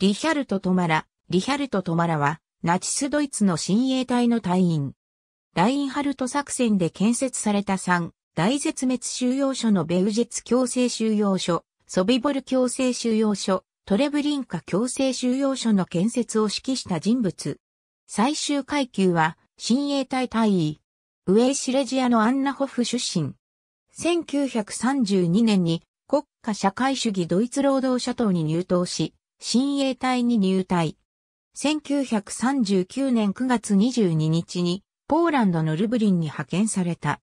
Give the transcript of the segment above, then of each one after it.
リヒャルト・トマラ、リヒャルト・トマラは、ナチスドイツの親衛隊の隊員。ラインハルト作戦で建設された3、大絶滅収容所のベウジェツ強制収容所、ソビボル強制収容所、トレブリンカ強制収容所の建設を指揮した人物。最終階級は、親衛隊隊員。ウェイシレジアのアンナホフ出身。1932年に国家社会主義ドイツ労働者党に入党し、親衛隊に入隊。1939年9月22日にポーランドのルブリンに派遣された。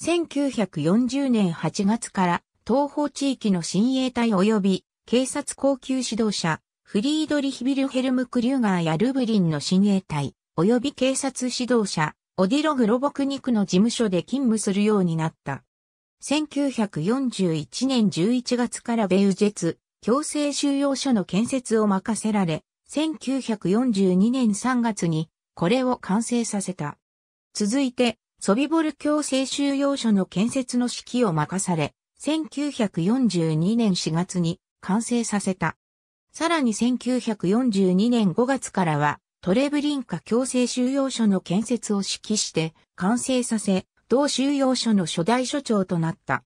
1940年8月から東方地域の親衛隊及び警察高級指導者フリードリヒ・ビルヘルム・クリューガーやルブリンの親衛隊及び警察指導者オディログ・ロボクニクの事務所で勤務するようになった。1941年11月からベウジェツ、強制収容所の建設を任せられ、1942年3月にこれを完成させた。続いて、ソビボル強制収容所の建設の指揮を任され、1942年4月に完成させた。さらに1942年5月からは、トレブリンカ強制収容所の建設を指揮して完成させ、同収容所の初代所長となった。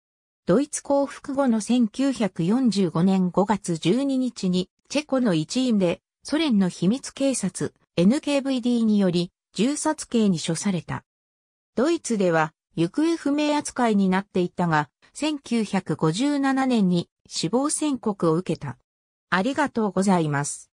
ドイツ降伏後の1945年5月12日に、チェコの一員で、ソ連の秘密警察、NKVD により、銃殺刑に処された。ドイツでは、行方不明扱いになっていたが、1957年に死亡宣告を受けた。ありがとうございます。